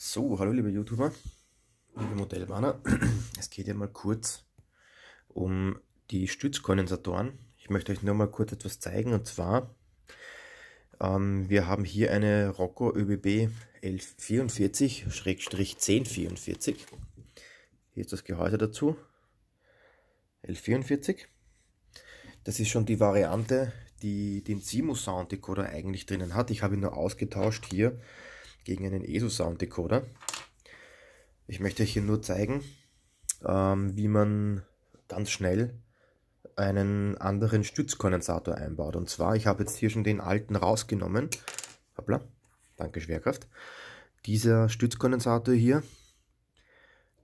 So, hallo liebe YouTuber, liebe Modellbahner. Es geht ja mal kurz um die Stützkondensatoren. Ich möchte euch nur mal kurz etwas zeigen und zwar, ähm, wir haben hier eine Rocco ÖBB 1144-1044. Hier ist das Gehäuse dazu, 1144. Das ist schon die Variante, die den Simus Sound Decoder eigentlich drinnen hat. Ich habe ihn nur ausgetauscht hier gegen einen ESO Sound Decoder. Ich möchte euch hier nur zeigen, ähm, wie man ganz schnell einen anderen Stützkondensator einbaut. Und zwar, ich habe jetzt hier schon den alten rausgenommen. Hoppla, danke Schwerkraft. Dieser Stützkondensator hier,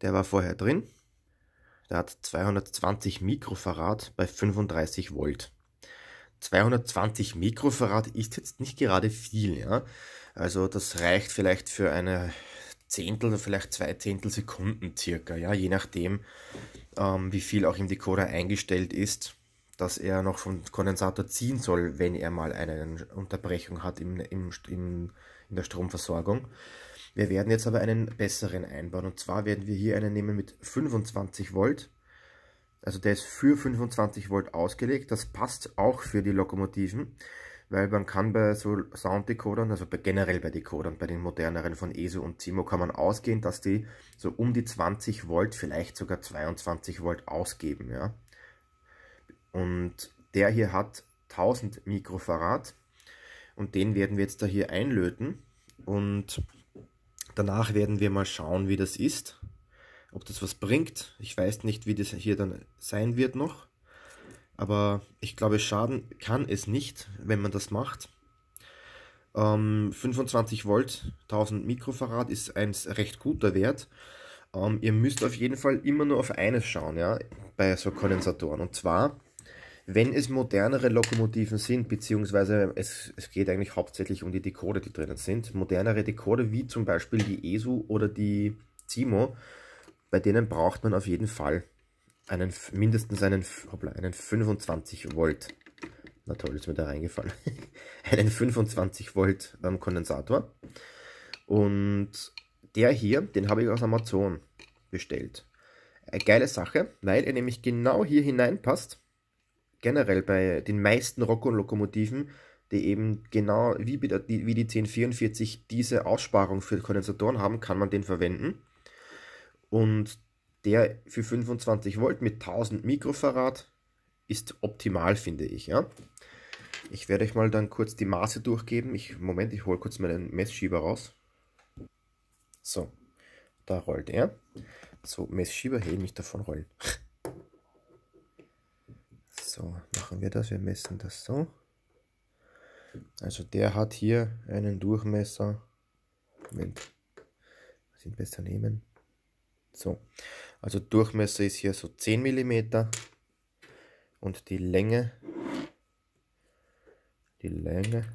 der war vorher drin. Der hat 220 Mikrofarad bei 35 Volt. 220 Mikrofarad ist jetzt nicht gerade viel, ja. Also das reicht vielleicht für eine Zehntel oder vielleicht zwei Zehntel Sekunden circa, ja, je nachdem, ähm, wie viel auch im Decoder eingestellt ist, dass er noch vom Kondensator ziehen soll, wenn er mal eine Unterbrechung hat im, im, im, in der Stromversorgung. Wir werden jetzt aber einen besseren einbauen und zwar werden wir hier einen nehmen mit 25 Volt. Also der ist für 25 Volt ausgelegt, das passt auch für die Lokomotiven weil man kann bei so Sounddecodern, also bei, generell bei Decodern, bei den moderneren von ESO und Zimo, kann man ausgehen, dass die so um die 20 Volt, vielleicht sogar 22 Volt ausgeben. Ja? Und der hier hat 1000 Mikrofarad und den werden wir jetzt da hier einlöten und danach werden wir mal schauen, wie das ist, ob das was bringt. Ich weiß nicht, wie das hier dann sein wird noch. Aber ich glaube, schaden kann es nicht, wenn man das macht. Ähm, 25 Volt, 1000 Mikrofarad ist ein recht guter Wert. Ähm, ihr müsst auf jeden Fall immer nur auf eines schauen, ja, bei so Kondensatoren. Und zwar, wenn es modernere Lokomotiven sind, beziehungsweise es, es geht eigentlich hauptsächlich um die Dekode, die drinnen sind. Modernere Dekode wie zum Beispiel die ESU oder die Zimo, bei denen braucht man auf jeden Fall einen, mindestens einen, hoppla, einen 25 Volt, na toll, ist mir da reingefallen, einen 25 Volt ähm, Kondensator. Und der hier, den habe ich aus Amazon bestellt. Eine äh, geile Sache, weil er nämlich genau hier hineinpasst. Generell bei den meisten Rockon-Lokomotiven, die eben genau wie, die, wie die 1044 diese Aussparung für Kondensatoren haben, kann man den verwenden. Und der für 25 Volt mit 1000 Mikrofarad ist optimal, finde ich. Ja? Ich werde euch mal dann kurz die Maße durchgeben. Ich, Moment, ich hole kurz meinen Messschieber raus. So, da rollt er. So, Messschieber, hey, nicht davon rollen. So, machen wir das. Wir messen das so. Also der hat hier einen Durchmesser. Moment, was ihn besser nehmen. So, also Durchmesser ist hier so 10 mm und die Länge, die Länge,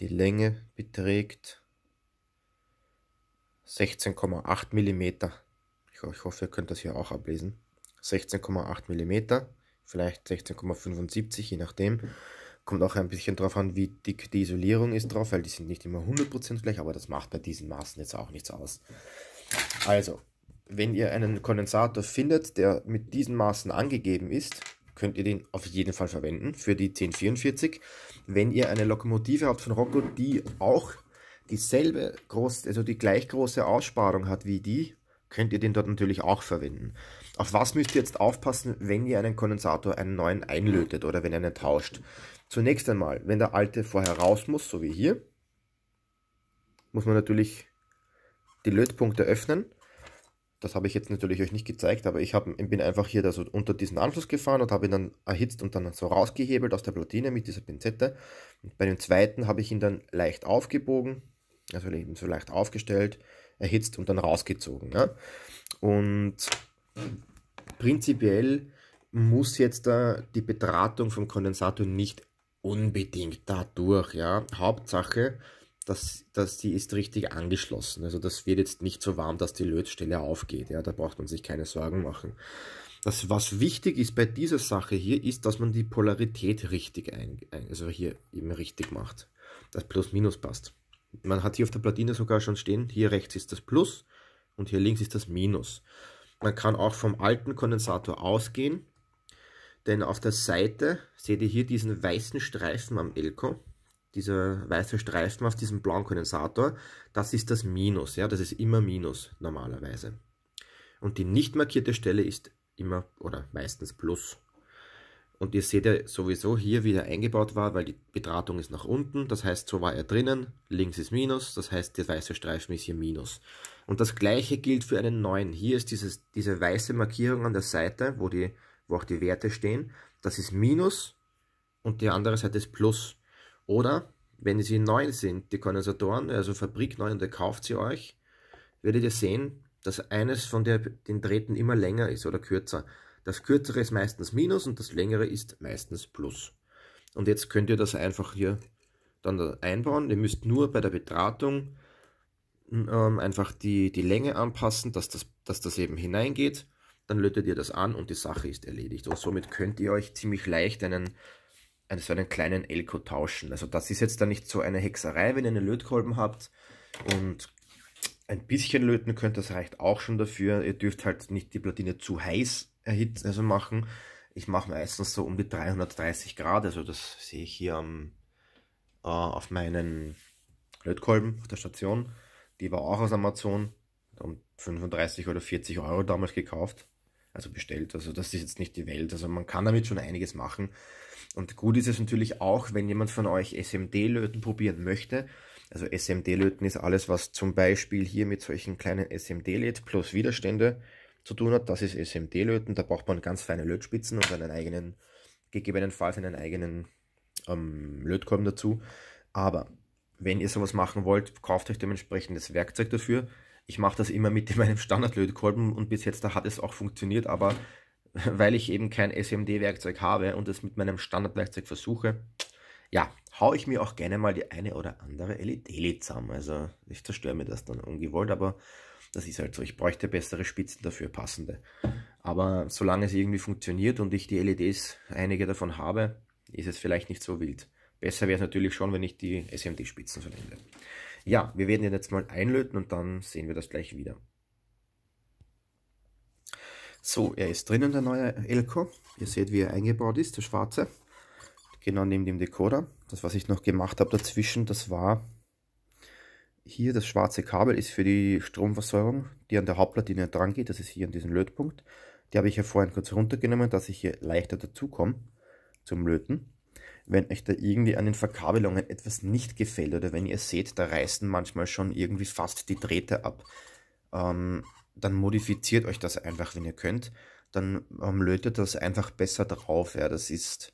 die Länge beträgt 16,8 mm. Ich, hoffe, ihr könnt das hier auch ablesen. 16,8 mm, vielleicht 16,75 je nachdem. Kommt auch ein bisschen drauf an, wie dick die Isolierung ist drauf, weil die sind nicht immer 100% gleich, aber das macht bei diesen Maßen jetzt auch nichts aus. Also, wenn ihr einen Kondensator findet, der mit diesen Maßen angegeben ist, könnt ihr den auf jeden Fall verwenden für die 1044. Wenn ihr eine Lokomotive habt von Rocco, die auch dieselbe groß, also die gleich große Aussparung hat wie die, könnt ihr den dort natürlich auch verwenden. Auf was müsst ihr jetzt aufpassen, wenn ihr einen Kondensator einen neuen einlötet oder wenn ihr einen tauscht? Zunächst einmal, wenn der alte vorher raus muss, so wie hier, muss man natürlich die Lötpunkte öffnen. Das habe ich jetzt natürlich euch nicht gezeigt, aber ich hab, bin einfach hier also unter diesen Anschluss gefahren und habe ihn dann erhitzt und dann so rausgehebelt aus der Platine mit dieser Pinzette. Und bei dem zweiten habe ich ihn dann leicht aufgebogen, also eben so leicht aufgestellt, erhitzt und dann rausgezogen. Ja? Und prinzipiell muss jetzt da die Betratung vom Kondensator nicht unbedingt dadurch, ja. Hauptsache, dass, dass die ist richtig angeschlossen. Also das wird jetzt nicht so warm, dass die Lötstelle aufgeht. Ja, da braucht man sich keine Sorgen machen. Das, was wichtig ist bei dieser Sache hier, ist, dass man die Polarität richtig ein, also hier eben richtig macht. Das Plus-Minus passt. Man hat hier auf der Platine sogar schon stehen, hier rechts ist das Plus und hier links ist das Minus. Man kann auch vom alten Kondensator ausgehen denn auf der Seite seht ihr hier diesen weißen Streifen am Elko. Dieser weiße Streifen auf diesem blauen Kondensator, das ist das Minus. Ja, das ist immer Minus normalerweise. Und die nicht markierte Stelle ist immer oder meistens Plus. Und ihr seht ja sowieso hier, wie er eingebaut war, weil die Betratung ist nach unten. Das heißt, so war er drinnen. Links ist Minus, das heißt, der weiße Streifen ist hier Minus. Und das gleiche gilt für einen neuen. Hier ist dieses, diese weiße Markierung an der Seite, wo die wo auch die Werte stehen. Das ist Minus und die andere Seite ist Plus. Oder wenn sie neu sind, die Kondensatoren, also Fabrik neu und ihr kauft sie euch, werdet ihr sehen, dass eines von der, den Drähten immer länger ist oder kürzer. Das kürzere ist meistens Minus und das längere ist meistens Plus. Und jetzt könnt ihr das einfach hier dann einbauen. Ihr müsst nur bei der Betrachtung ähm, einfach die, die Länge anpassen, dass das, dass das eben hineingeht dann lötet ihr das an und die Sache ist erledigt. Und somit könnt ihr euch ziemlich leicht einen, einen so einen kleinen Elko tauschen. Also das ist jetzt dann nicht so eine Hexerei, wenn ihr einen Lötkolben habt und ein bisschen löten könnt, das reicht auch schon dafür. Ihr dürft halt nicht die Platine zu heiß erhitzen, also machen. Ich mache meistens so um die 330 Grad, also das sehe ich hier am, äh, auf meinen Lötkolben auf der Station. Die war auch aus Amazon, um 35 oder 40 Euro damals gekauft also bestellt. Also das ist jetzt nicht die Welt. Also man kann damit schon einiges machen. Und gut ist es natürlich auch, wenn jemand von euch SMD-Löten probieren möchte. Also SMD-Löten ist alles, was zum Beispiel hier mit solchen kleinen SMD-Led plus Widerstände zu tun hat. Das ist SMD-Löten. Da braucht man ganz feine Lötspitzen und einen eigenen, gegebenenfalls einen eigenen ähm, Lötkolben dazu. Aber wenn ihr sowas machen wollt, kauft euch dementsprechend das Werkzeug dafür. Ich mache das immer mit meinem Standardlötkolben und bis jetzt da hat es auch funktioniert, aber weil ich eben kein SMD-Werkzeug habe und es mit meinem Standardwerkzeug versuche, ja, haue ich mir auch gerne mal die eine oder andere LED-Lid zusammen. Also ich zerstöre mir das dann ungewollt, aber das ist halt so. Ich bräuchte bessere Spitzen dafür, passende. Aber solange es irgendwie funktioniert und ich die LEDs, einige davon habe, ist es vielleicht nicht so wild. Besser wäre es natürlich schon, wenn ich die SMD-Spitzen verwende. Ja, wir werden ihn jetzt mal einlöten und dann sehen wir das gleich wieder. So, er ist drinnen, der neue Elko. Ihr seht, wie er eingebaut ist, der schwarze. Genau neben dem Decoder. Das, was ich noch gemacht habe dazwischen, das war hier das schwarze Kabel ist für die Stromversorgung, die an der Hauptplatine dran geht. Das ist hier an diesem Lötpunkt. Die habe ich ja vorhin kurz runtergenommen, dass ich hier leichter dazu komme zum Löten wenn euch da irgendwie an den Verkabelungen etwas nicht gefällt oder wenn ihr seht, da reißen manchmal schon irgendwie fast die Drähte ab, ähm, dann modifiziert euch das einfach, wenn ihr könnt. Dann ähm, lötet das einfach besser drauf. Ja, das ist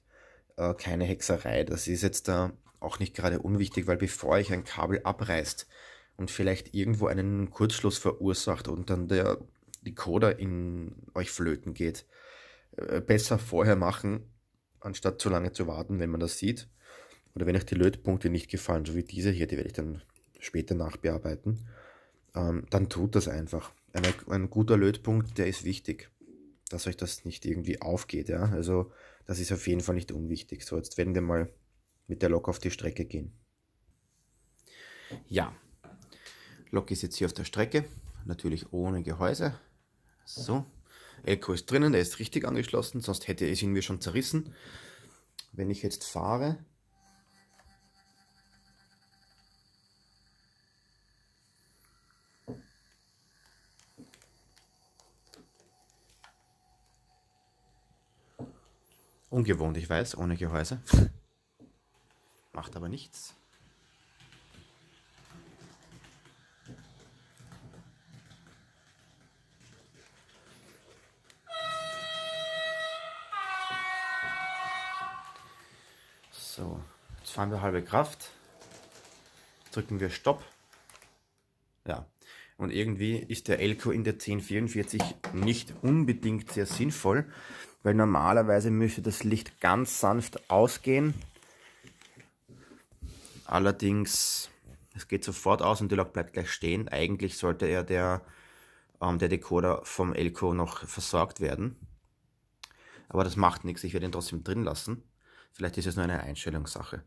äh, keine Hexerei. Das ist jetzt da auch nicht gerade unwichtig, weil bevor euch ein Kabel abreißt und vielleicht irgendwo einen Kurzschluss verursacht und dann der Decoder in euch flöten geht, äh, besser vorher machen anstatt zu lange zu warten, wenn man das sieht. Oder wenn euch die Lötpunkte nicht gefallen, so wie diese hier, die werde ich dann später nachbearbeiten, ähm, dann tut das einfach. Ein, ein guter Lötpunkt, der ist wichtig, dass euch das nicht irgendwie aufgeht. Ja? Also das ist auf jeden Fall nicht unwichtig. So, jetzt werden wir mal mit der Lok auf die Strecke gehen. Ja, Lok ist jetzt hier auf der Strecke, natürlich ohne Gehäuse. So. Elko ist drinnen, der ist richtig angeschlossen, sonst hätte es ihn mir schon zerrissen. Wenn ich jetzt fahre, Ungewohnt, ich weiß, ohne Gehäuse. Macht aber nichts. Jetzt fahren wir halbe Kraft, drücken wir Stopp. Ja, und irgendwie ist der Elko in der 1044 nicht unbedingt sehr sinnvoll, weil normalerweise müsste das Licht ganz sanft ausgehen. Allerdings, es geht sofort aus und die Lok bleibt gleich stehen. Eigentlich sollte er der, ähm, der Decoder vom Elko noch versorgt werden. Aber das macht nichts, ich werde ihn trotzdem drin lassen. Vielleicht ist es nur eine Einstellungssache.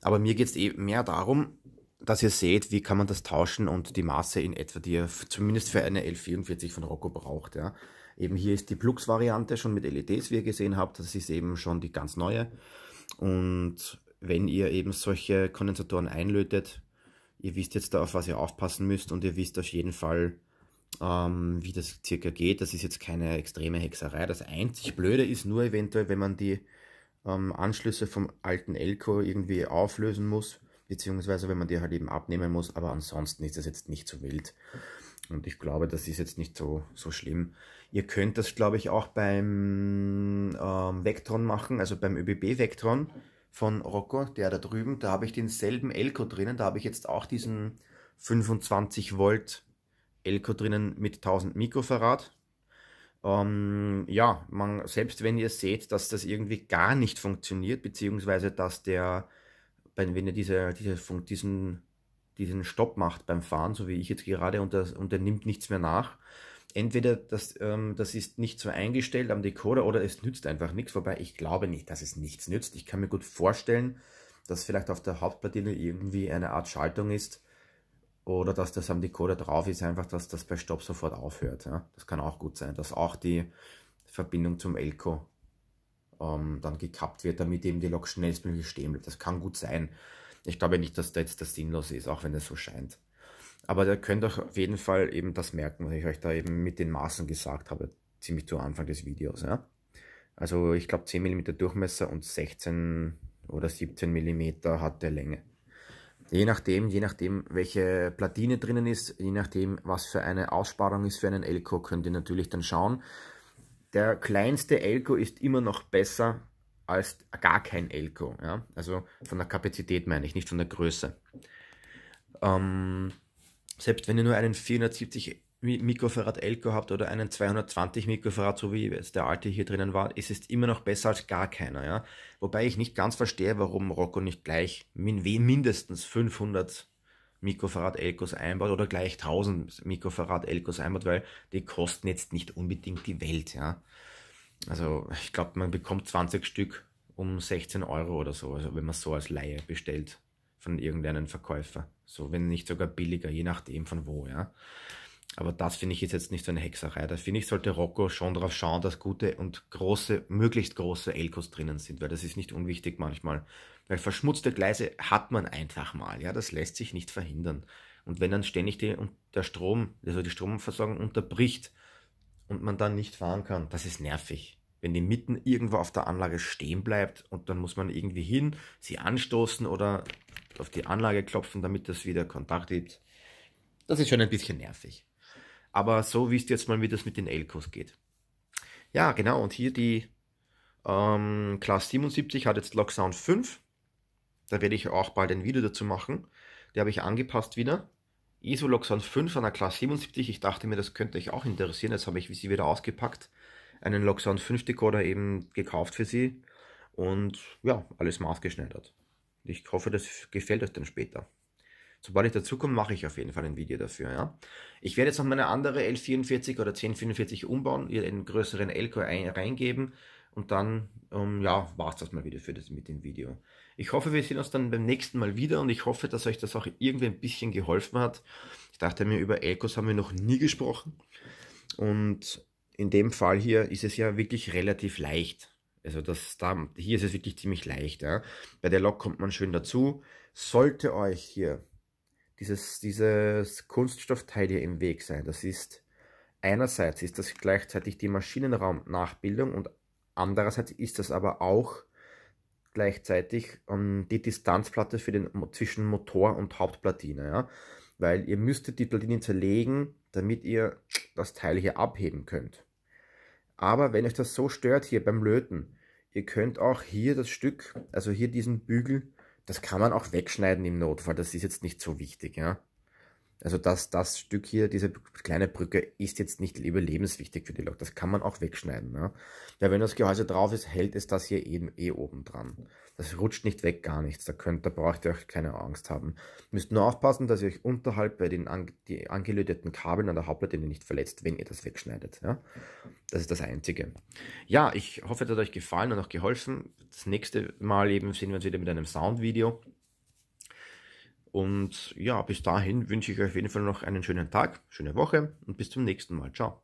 Aber mir geht es eh mehr darum, dass ihr seht, wie kann man das tauschen und die Maße in etwa, die ihr zumindest für eine L44 von Rocco braucht. Ja. Eben hier ist die Plux-Variante schon mit LEDs, wie ihr gesehen habt. Das ist eben schon die ganz neue. Und wenn ihr eben solche Kondensatoren einlötet, ihr wisst jetzt da, auf was ihr aufpassen müsst und ihr wisst auf jeden Fall, ähm, wie das circa geht. Das ist jetzt keine extreme Hexerei. Das einzig Blöde ist nur eventuell, wenn man die ähm, Anschlüsse vom alten Elko irgendwie auflösen muss, beziehungsweise wenn man die halt eben abnehmen muss, aber ansonsten ist das jetzt nicht so wild. Und ich glaube, das ist jetzt nicht so, so schlimm. Ihr könnt das, glaube ich, auch beim ähm, Vectron machen, also beim ÖBB-Vectron von Rocco, der da drüben, da habe ich denselben Elko drinnen, da habe ich jetzt auch diesen 25 Volt Elko drinnen mit 1000 Mikrofarad ähm, ja, man, selbst wenn ihr seht, dass das irgendwie gar nicht funktioniert, beziehungsweise dass der, wenn ihr diese, diese, diesen, diesen Stopp macht beim Fahren, so wie ich jetzt gerade, und, das, und der nimmt nichts mehr nach, entweder das, ähm, das ist nicht so eingestellt am Decoder oder es nützt einfach nichts, wobei ich glaube nicht, dass es nichts nützt. Ich kann mir gut vorstellen, dass vielleicht auf der Hauptplatine irgendwie eine Art Schaltung ist, oder dass das am Decoder drauf ist, einfach, dass das bei Stopp sofort aufhört. Ja? Das kann auch gut sein, dass auch die Verbindung zum Elko ähm, dann gekappt wird, damit eben die Lok schnellstmöglich stehen bleibt. Das kann gut sein. Ich glaube nicht, dass da jetzt das sinnlos ist, auch wenn es so scheint. Aber ihr könnt euch auf jeden Fall eben das merken, was ich euch da eben mit den Maßen gesagt habe, ziemlich zu Anfang des Videos. Ja? Also ich glaube 10 mm Durchmesser und 16 oder 17 mm hat der Länge. Je nachdem, je nachdem, welche Platine drinnen ist, je nachdem, was für eine Aussparung ist für einen Elko, könnt ihr natürlich dann schauen. Der kleinste Elko ist immer noch besser als gar kein Elko. Ja? Also von der Kapazität meine ich, nicht von der Größe. Ähm, selbst wenn ihr nur einen 470 Mikrofarad Elko habt oder einen 220 Mikrofarad, so wie jetzt der alte hier drinnen war, ist es immer noch besser als gar keiner. Ja? Wobei ich nicht ganz verstehe, warum Rocco nicht gleich min mindestens 500 Mikrofarad Elkos einbaut oder gleich 1000 Mikrofarad Elkos einbaut, weil die kosten jetzt nicht unbedingt die Welt. Ja? Also ich glaube, man bekommt 20 Stück um 16 Euro oder so, also wenn man so als Laie bestellt von irgendeinem Verkäufer. So, wenn nicht sogar billiger, je nachdem von wo, ja. Aber das finde ich jetzt nicht so eine Hexerei. Da finde ich, sollte Rocco schon darauf schauen, dass gute und große, möglichst große Elkos drinnen sind, weil das ist nicht unwichtig manchmal. Weil verschmutzte Gleise hat man einfach mal, ja, das lässt sich nicht verhindern. Und wenn dann ständig die, der Strom, also die Stromversorgung unterbricht und man dann nicht fahren kann, das ist nervig. Wenn die mitten irgendwo auf der Anlage stehen bleibt und dann muss man irgendwie hin, sie anstoßen oder auf die Anlage klopfen, damit das wieder Kontakt gibt, das ist schon ein bisschen nervig. Aber so wisst ihr jetzt mal, wie das mit den Elkos geht. Ja, genau. Und hier die ähm, Class 77 hat jetzt Locksound 5. Da werde ich auch bald ein Video dazu machen. Die habe ich angepasst wieder. ISO Loxan 5 an der Class 77. Ich dachte mir, das könnte euch auch interessieren. Jetzt habe ich sie wieder ausgepackt. Einen Loxan 5 Decoder eben gekauft für sie. Und ja, alles maßgeschneidert. Ich hoffe, das gefällt euch dann später. Sobald ich dazukomme, mache ich auf jeden Fall ein Video dafür. Ja? Ich werde jetzt noch meine andere L44 oder 1044 umbauen, ihr einen größeren LK reingeben und dann, ähm, ja, war es das mal wieder für das mit dem Video. Ich hoffe, wir sehen uns dann beim nächsten Mal wieder und ich hoffe, dass euch das auch irgendwie ein bisschen geholfen hat. Ich dachte mir, über Elkos haben wir noch nie gesprochen. Und in dem Fall hier ist es ja wirklich relativ leicht. Also das da, hier ist es wirklich ziemlich leicht. Ja. Bei der Lok kommt man schön dazu. Sollte euch hier dieses, dieses Kunststoffteil hier im Weg sein. Das ist einerseits ist das gleichzeitig die Maschinenraumnachbildung und andererseits ist das aber auch gleichzeitig um, ähm, die Distanzplatte für den, zwischen Motor und Hauptplatine. Ja? Weil ihr müsstet die Platine zerlegen, damit ihr das Teil hier abheben könnt. Aber wenn euch das so stört hier beim Löten, ihr könnt auch hier das Stück, also hier diesen Bügel das kann man auch wegschneiden im Notfall, das ist jetzt nicht so wichtig, ja. Also das, das Stück hier, diese kleine Brücke, ist jetzt nicht überlebenswichtig für die Lok. Das kann man auch wegschneiden. Ne? Ja, wenn das Gehäuse drauf ist, hält es das hier eben eh oben dran. Das rutscht nicht weg, gar nichts. Da, könnt, da braucht ihr euch keine Angst haben. Müsst nur aufpassen, dass ihr euch unterhalb bei den an, die angelöteten Kabeln an der Hauptleitlinie nicht verletzt, wenn ihr das wegschneidet. Ja? Das ist das Einzige. Ja, ich hoffe, es hat euch gefallen und auch geholfen. Das nächste Mal eben sehen wir uns wieder mit einem Soundvideo. Und ja, bis dahin wünsche ich euch auf jeden Fall noch einen schönen Tag, schöne Woche und bis zum nächsten Mal. Ciao.